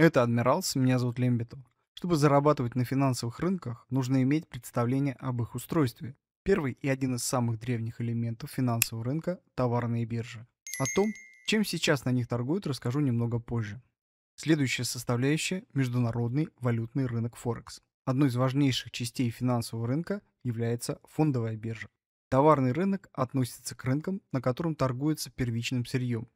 Это Адмиралс, меня зовут Лембитов. Чтобы зарабатывать на финансовых рынках, нужно иметь представление об их устройстве. Первый и один из самых древних элементов финансового рынка – товарные биржи. О том, чем сейчас на них торгуют, расскажу немного позже. Следующая составляющая – международный валютный рынок Форекс. Одной из важнейших частей финансового рынка является фондовая биржа. Товарный рынок относится к рынкам, на котором торгуется первичным сырьем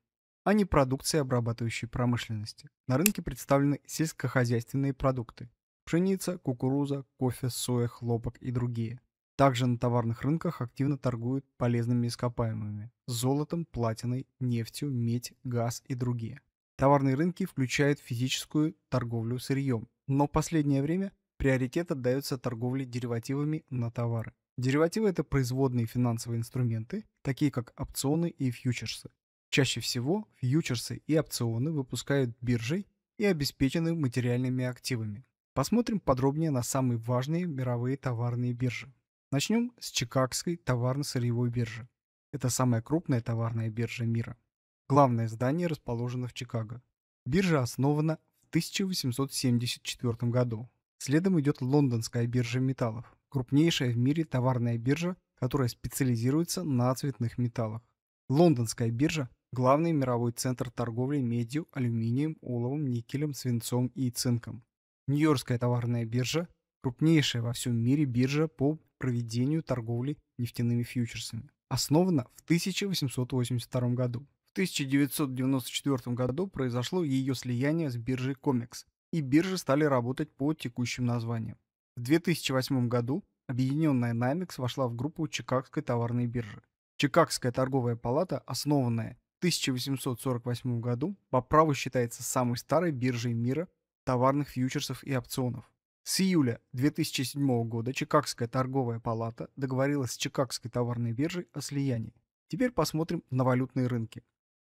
а не продукции обрабатывающей промышленности. На рынке представлены сельскохозяйственные продукты – пшеница, кукуруза, кофе, соя, хлопок и другие. Также на товарных рынках активно торгуют полезными ископаемыми – золотом, платиной, нефтью, медь, газ и другие. Товарные рынки включают физическую торговлю сырьем, но в последнее время приоритет отдается торговле деривативами на товары. Деривативы – это производные финансовые инструменты, такие как опционы и фьючерсы, Чаще всего фьючерсы и опционы выпускают биржей и обеспечены материальными активами. Посмотрим подробнее на самые важные мировые товарные биржи. Начнем с Чикагской товарно-сырьевой биржи. Это самая крупная товарная биржа мира. Главное здание расположено в Чикаго. Биржа основана в 1874 году. Следом идет Лондонская биржа металлов, крупнейшая в мире товарная биржа, которая специализируется на цветных металлах. Лондонская биржа главный мировой центр торговли медью, алюминием, уловом, никелем, свинцом и цинком. Нью-Йоркская товарная биржа – крупнейшая во всем мире биржа по проведению торговли нефтяными фьючерсами. Основана в 1882 году. В 1994 году произошло ее слияние с биржей Комекс, и биржи стали работать по текущим названиям. В 2008 году объединенная NYMEX вошла в группу Чикагской товарной биржи. Чикагская торговая палата, основанная 1848 году по праву считается самой старой биржей мира товарных фьючерсов и опционов. С июля 2007 года Чикагская торговая палата договорилась с Чикагской товарной биржей о слиянии. Теперь посмотрим на валютные рынки.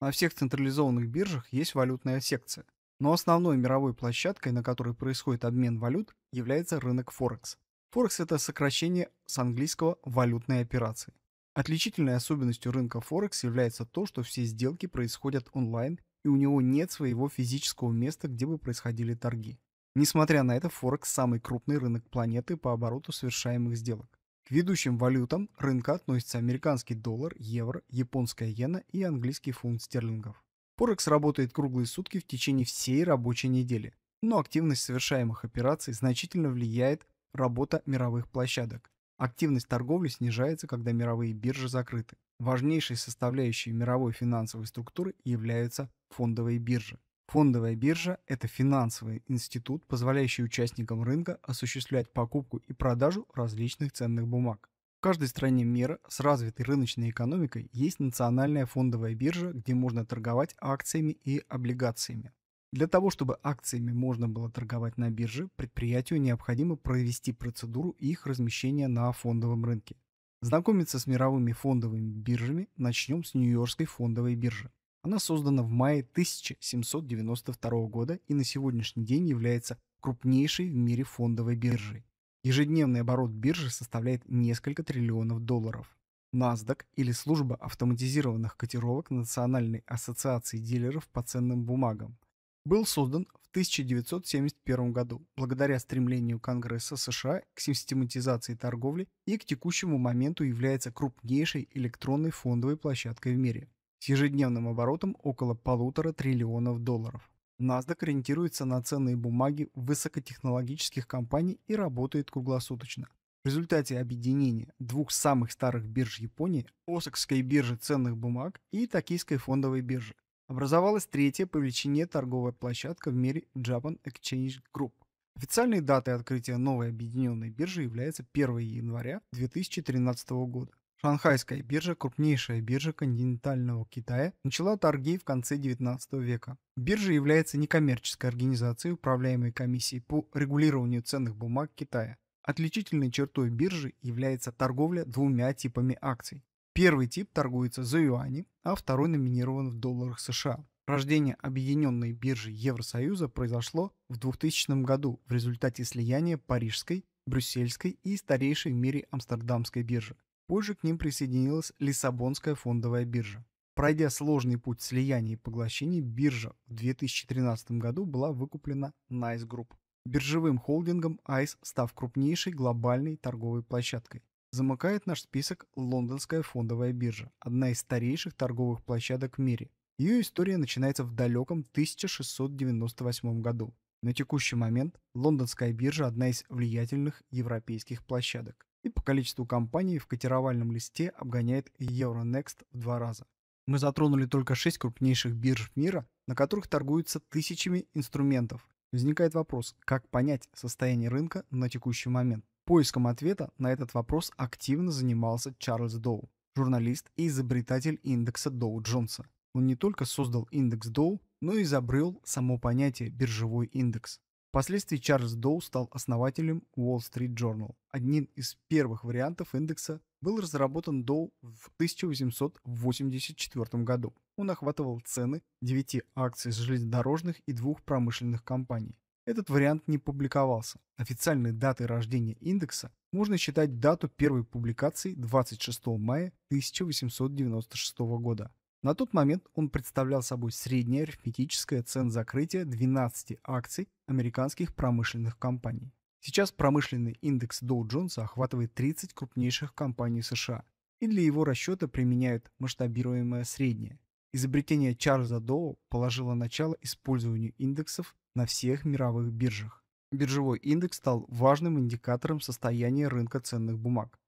На всех централизованных биржах есть валютная секция, но основной мировой площадкой, на которой происходит обмен валют, является рынок Форекс. Форекс – это сокращение с английского «валютные операции». Отличительной особенностью рынка Форекс является то, что все сделки происходят онлайн и у него нет своего физического места, где бы происходили торги. Несмотря на это, Форекс – самый крупный рынок планеты по обороту совершаемых сделок. К ведущим валютам рынка относятся американский доллар, евро, японская иена и английский фунт стерлингов. Форекс работает круглые сутки в течение всей рабочей недели, но активность совершаемых операций значительно влияет работа мировых площадок, Активность торговли снижается, когда мировые биржи закрыты. Важнейшей составляющей мировой финансовой структуры являются фондовые биржи. Фондовая биржа – это финансовый институт, позволяющий участникам рынка осуществлять покупку и продажу различных ценных бумаг. В каждой стране мира с развитой рыночной экономикой есть национальная фондовая биржа, где можно торговать акциями и облигациями. Для того, чтобы акциями можно было торговать на бирже, предприятию необходимо провести процедуру их размещения на фондовом рынке. Знакомиться с мировыми фондовыми биржами начнем с Нью-Йоркской фондовой биржи. Она создана в мае 1792 года и на сегодняшний день является крупнейшей в мире фондовой биржей. Ежедневный оборот биржи составляет несколько триллионов долларов. NASDAQ или служба автоматизированных котировок Национальной ассоциации дилеров по ценным бумагам – был создан в 1971 году благодаря стремлению Конгресса США к систематизации торговли и к текущему моменту является крупнейшей электронной фондовой площадкой в мире с ежедневным оборотом около полутора триллионов долларов. NASDAQ ориентируется на ценные бумаги высокотехнологических компаний и работает круглосуточно. В результате объединения двух самых старых бирж Японии, Осакской биржи ценных бумаг и Токийской фондовой биржи, образовалась третья по величине торговая площадка в мире Japan Exchange Group. Официальной датой открытия новой объединенной биржи является 1 января 2013 года. Шанхайская биржа, крупнейшая биржа континентального Китая, начала торги в конце 19 века. Биржа является некоммерческой организацией, управляемой комиссией по регулированию ценных бумаг Китая. Отличительной чертой биржи является торговля двумя типами акций Первый тип торгуется за юани, а второй номинирован в долларах США. Рождение объединенной биржи Евросоюза произошло в 2000 году в результате слияния Парижской, Брюссельской и старейшей в мире Амстердамской биржи. Позже к ним присоединилась Лиссабонская фондовая биржа. Пройдя сложный путь слияния и поглощений, биржа в 2013 году была выкуплена Nice Group. Биржевым холдингом ICE став крупнейшей глобальной торговой площадкой. Замыкает наш список лондонская фондовая биржа, одна из старейших торговых площадок в мире. Ее история начинается в далеком 1698 году. На текущий момент лондонская биржа одна из влиятельных европейских площадок и по количеству компаний в котировальном листе обгоняет Euronext в два раза. Мы затронули только шесть крупнейших бирж мира, на которых торгуются тысячами инструментов. Возникает вопрос, как понять состояние рынка на текущий момент. Поиском ответа на этот вопрос активно занимался Чарльз Доу, журналист и изобретатель индекса Доу Джонса. Он не только создал индекс Доу, но и изобрел само понятие «биржевой индекс». Впоследствии Чарльз Доу стал основателем Wall Street Journal. Одним из первых вариантов индекса был разработан Доу в 1884 году. Он охватывал цены 9 акций железнодорожных и двух промышленных компаний этот вариант не публиковался. Официальной датой рождения индекса можно считать дату первой публикации 26 мая 1896 года. На тот момент он представлял собой среднее арифметическое цен закрытия 12 акций американских промышленных компаний. Сейчас промышленный индекс Dow Jones охватывает 30 крупнейших компаний США, и для его расчета применяют масштабируемое среднее. Изобретение Чарльза Доу положило начало использованию индексов на всех мировых биржах. Биржевой индекс стал важным индикатором состояния рынка ценных бумаг.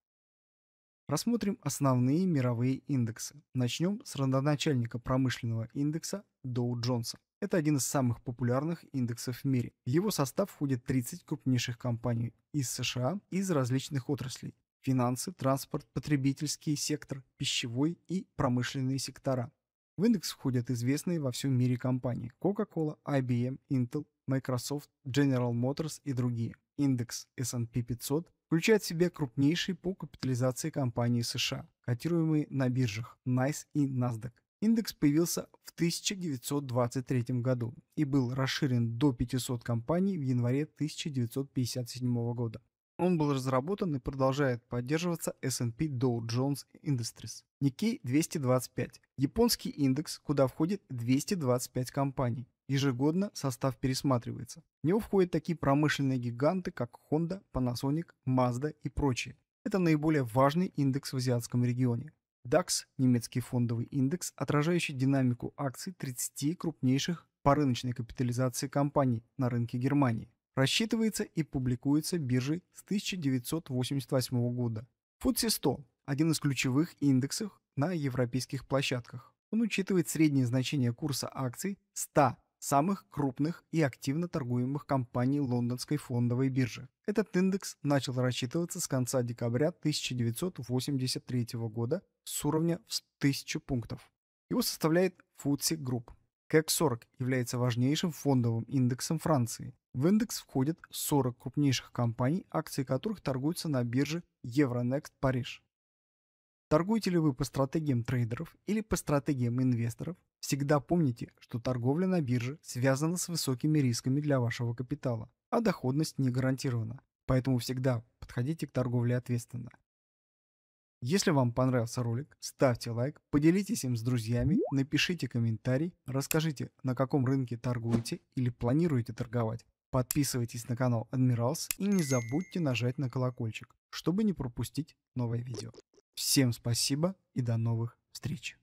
Рассмотрим основные мировые индексы. Начнем с родоначальника промышленного индекса Доу Джонса. Это один из самых популярных индексов в мире. В его состав входит 30 крупнейших компаний из США из различных отраслей – финансы, транспорт, потребительский сектор, пищевой и промышленные сектора. В индекс входят известные во всем мире компании Coca-Cola, IBM, Intel, Microsoft, General Motors и другие. Индекс S&P 500 включает в себя крупнейшие по капитализации компании США, котируемые на биржах NICE и NASDAQ. Индекс появился в 1923 году и был расширен до 500 компаний в январе 1957 года. Он был разработан и продолжает поддерживаться S&P Dow Jones Industries. Nikkei 225 – японский индекс, куда входит 225 компаний. Ежегодно состав пересматривается. В него входят такие промышленные гиганты, как Honda, Panasonic, Mazda и прочие. Это наиболее важный индекс в азиатском регионе. DAX – немецкий фондовый индекс, отражающий динамику акций 30 крупнейших по рыночной капитализации компаний на рынке Германии рассчитывается и публикуется биржей с 1988 года. FTSE 100 – один из ключевых индексов на европейских площадках. Он учитывает средние значения курса акций 100 самых крупных и активно торгуемых компаний лондонской фондовой биржи. Этот индекс начал рассчитываться с конца декабря 1983 года с уровня в 1000 пунктов. Его составляет FTSE Group. CAC 40 является важнейшим фондовым индексом Франции в индекс входят 40 крупнейших компаний, акции которых торгуются на бирже Euronext Париж. Торгуете ли вы по стратегиям трейдеров или по стратегиям инвесторов, всегда помните, что торговля на бирже связана с высокими рисками для вашего капитала, а доходность не гарантирована, поэтому всегда подходите к торговле ответственно. Если вам понравился ролик, ставьте лайк, поделитесь им с друзьями, напишите комментарий, расскажите, на каком рынке торгуете или планируете торговать. Подписывайтесь на канал Адмиралс и не забудьте нажать на колокольчик, чтобы не пропустить новое видео. Всем спасибо и до новых встреч!